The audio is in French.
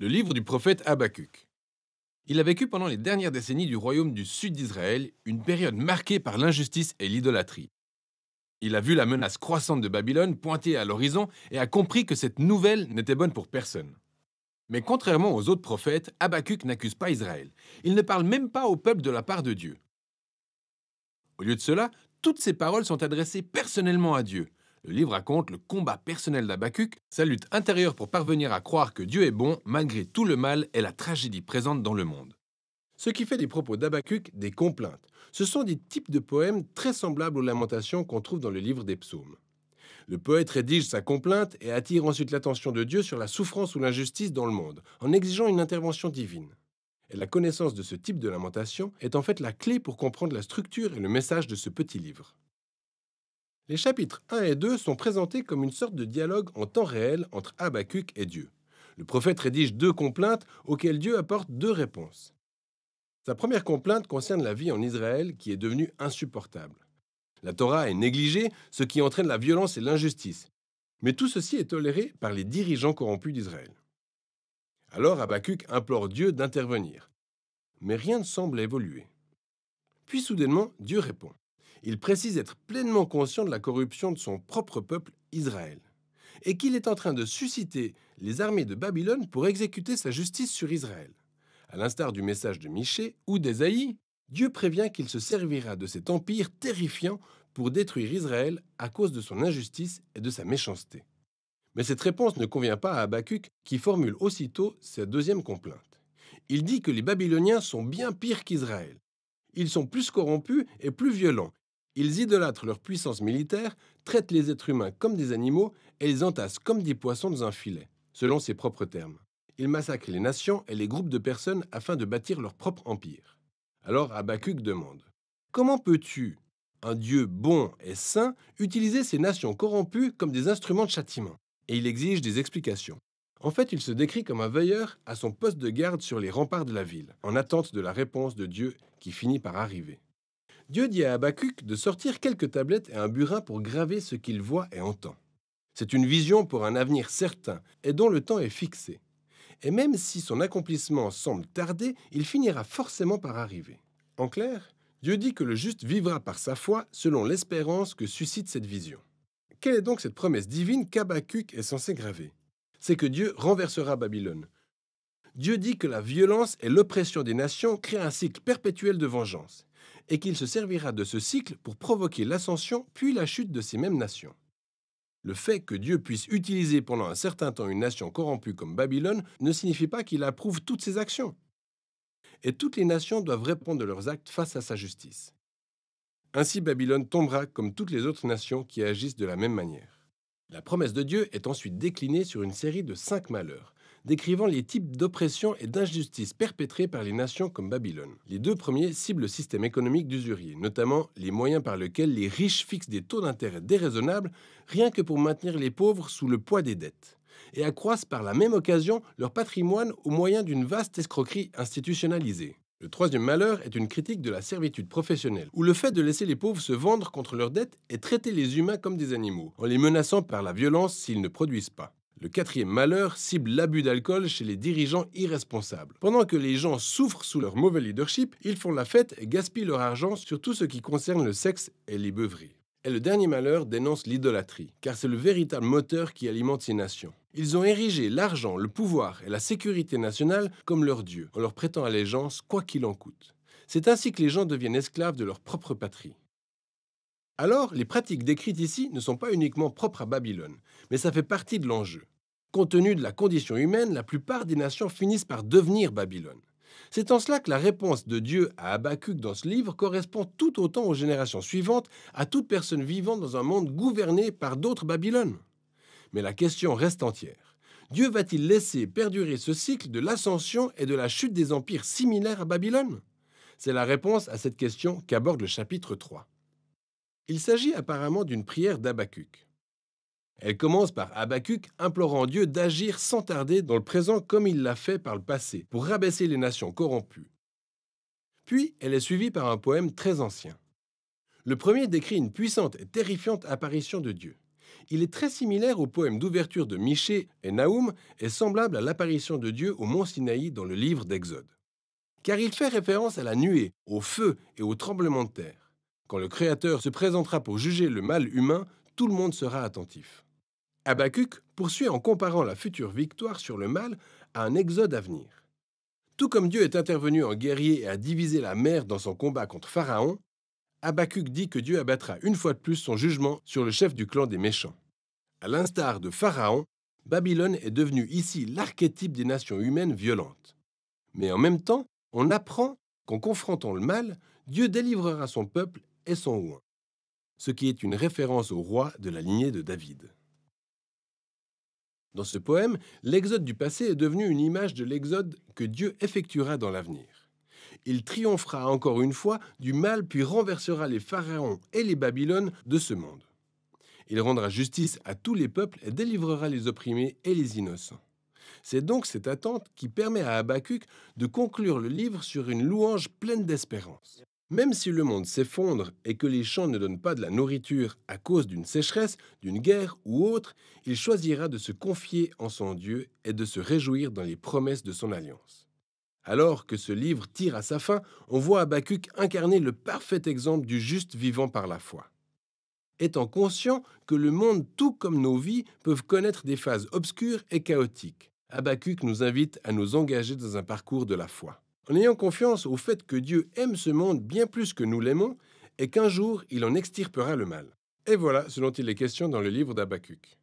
le livre du prophète Habakkuk. Il a vécu pendant les dernières décennies du royaume du sud d'Israël, une période marquée par l'injustice et l'idolâtrie. Il a vu la menace croissante de Babylone pointer à l'horizon et a compris que cette nouvelle n'était bonne pour personne. Mais contrairement aux autres prophètes, Habakkuk n'accuse pas Israël. Il ne parle même pas au peuple de la part de Dieu. Au lieu de cela, toutes ses paroles sont adressées personnellement à Dieu, le livre raconte le combat personnel d'Abacuc, sa lutte intérieure pour parvenir à croire que Dieu est bon malgré tout le mal et la tragédie présente dans le monde. Ce qui fait des propos d'Abacuc des complaintes. Ce sont des types de poèmes très semblables aux lamentations qu'on trouve dans le livre des psaumes. Le poète rédige sa complainte et attire ensuite l'attention de Dieu sur la souffrance ou l'injustice dans le monde, en exigeant une intervention divine. la connaissance de ce type de lamentation est en fait la clé pour comprendre la structure et le message de ce petit livre. Les chapitres 1 et 2 sont présentés comme une sorte de dialogue en temps réel entre Habacuc et Dieu. Le prophète rédige deux complaintes auxquelles Dieu apporte deux réponses. Sa première complainte concerne la vie en Israël qui est devenue insupportable. La Torah est négligée, ce qui entraîne la violence et l'injustice. Mais tout ceci est toléré par les dirigeants corrompus d'Israël. Alors Habacuc implore Dieu d'intervenir. Mais rien ne semble évoluer. Puis soudainement, Dieu répond. Il précise être pleinement conscient de la corruption de son propre peuple, Israël, et qu'il est en train de susciter les armées de Babylone pour exécuter sa justice sur Israël. À l'instar du message de Michée ou d'Esaïe, Dieu prévient qu'il se servira de cet empire terrifiant pour détruire Israël à cause de son injustice et de sa méchanceté. Mais cette réponse ne convient pas à Habakkuk qui formule aussitôt sa deuxième complainte. Il dit que les Babyloniens sont bien pires qu'Israël. Ils sont plus corrompus et plus violents. Ils idolâtrent leur puissance militaire, traitent les êtres humains comme des animaux et les entassent comme des poissons dans un filet, selon ses propres termes. Ils massacrent les nations et les groupes de personnes afin de bâtir leur propre empire. Alors Habakkuk demande Comment peux-tu, un Dieu bon et saint, utiliser ces nations corrompues comme des instruments de châtiment Et il exige des explications. En fait, il se décrit comme un veilleur à son poste de garde sur les remparts de la ville, en attente de la réponse de Dieu qui finit par arriver. Dieu dit à Habacuc de sortir quelques tablettes et un burin pour graver ce qu'il voit et entend. C'est une vision pour un avenir certain et dont le temps est fixé. Et même si son accomplissement semble tarder, il finira forcément par arriver. En clair, Dieu dit que le juste vivra par sa foi selon l'espérance que suscite cette vision. Quelle est donc cette promesse divine qu'Abacuc est censé graver C'est que Dieu renversera Babylone. Dieu dit que la violence et l'oppression des nations créent un cycle perpétuel de vengeance et qu'il se servira de ce cycle pour provoquer l'ascension puis la chute de ces mêmes nations. Le fait que Dieu puisse utiliser pendant un certain temps une nation corrompue comme Babylone ne signifie pas qu'il approuve toutes ses actions. Et toutes les nations doivent répondre de leurs actes face à sa justice. Ainsi Babylone tombera comme toutes les autres nations qui agissent de la même manière. La promesse de Dieu est ensuite déclinée sur une série de cinq malheurs, décrivant les types d'oppression et d'injustice perpétrées par les nations comme Babylone. Les deux premiers ciblent le système économique d'usurier, notamment les moyens par lesquels les riches fixent des taux d'intérêt déraisonnables rien que pour maintenir les pauvres sous le poids des dettes et accroissent par la même occasion leur patrimoine au moyen d'une vaste escroquerie institutionnalisée. Le troisième malheur est une critique de la servitude professionnelle, où le fait de laisser les pauvres se vendre contre leurs dettes et traiter les humains comme des animaux, en les menaçant par la violence s'ils ne produisent pas. Le quatrième malheur cible l'abus d'alcool chez les dirigeants irresponsables. Pendant que les gens souffrent sous leur mauvais leadership, ils font la fête et gaspillent leur argent sur tout ce qui concerne le sexe et les beuveries. Et le dernier malheur dénonce l'idolâtrie, car c'est le véritable moteur qui alimente ces nations. Ils ont érigé l'argent, le pouvoir et la sécurité nationale comme leur dieu, en leur prêtant allégeance quoi qu'il en coûte. C'est ainsi que les gens deviennent esclaves de leur propre patrie. Alors, les pratiques décrites ici ne sont pas uniquement propres à Babylone, mais ça fait partie de l'enjeu. Compte tenu de la condition humaine, la plupart des nations finissent par devenir Babylone. C'est en cela que la réponse de Dieu à Habakkuk dans ce livre correspond tout autant aux générations suivantes, à toute personne vivant dans un monde gouverné par d'autres Babylones. Mais la question reste entière. Dieu va-t-il laisser perdurer ce cycle de l'ascension et de la chute des empires similaires à Babylone C'est la réponse à cette question qu'aborde le chapitre 3. Il s'agit apparemment d'une prière d'Abacuc. Elle commence par Abacuc implorant Dieu d'agir sans tarder dans le présent comme il l'a fait par le passé, pour rabaisser les nations corrompues. Puis elle est suivie par un poème très ancien. Le premier décrit une puissante et terrifiante apparition de Dieu. Il est très similaire au poème d'ouverture de Michée et Naoum et semblable à l'apparition de Dieu au mont Sinaï dans le livre d'Exode. Car il fait référence à la nuée, au feu et au tremblement de terre. Quand le Créateur se présentera pour juger le mal humain, tout le monde sera attentif. Habakkuk poursuit en comparant la future victoire sur le mal à un exode à venir. Tout comme Dieu est intervenu en guerrier et a divisé la mer dans son combat contre Pharaon, Habakkuk dit que Dieu abattra une fois de plus son jugement sur le chef du clan des méchants. À l'instar de Pharaon, Babylone est devenue ici l'archétype des nations humaines violentes. Mais en même temps, on apprend qu'en confrontant le mal, Dieu délivrera son peuple et son ce qui est une référence au roi de la lignée de David. Dans ce poème, l'exode du passé est devenu une image de l'exode que Dieu effectuera dans l'avenir. Il triomphera encore une fois du mal puis renversera les pharaons et les Babylones de ce monde. Il rendra justice à tous les peuples et délivrera les opprimés et les innocents. C'est donc cette attente qui permet à Habakkuk de conclure le livre sur une louange pleine d'espérance. Même si le monde s'effondre et que les champs ne donnent pas de la nourriture à cause d'une sécheresse, d'une guerre ou autre, il choisira de se confier en son Dieu et de se réjouir dans les promesses de son alliance. Alors que ce livre tire à sa fin, on voit Habakkuk incarner le parfait exemple du juste vivant par la foi. Étant conscient que le monde, tout comme nos vies, peuvent connaître des phases obscures et chaotiques, Habakkuk nous invite à nous engager dans un parcours de la foi en ayant confiance au fait que Dieu aime ce monde bien plus que nous l'aimons et qu'un jour il en extirpera le mal. Et voilà ce dont il est question dans le livre d'Abacuc.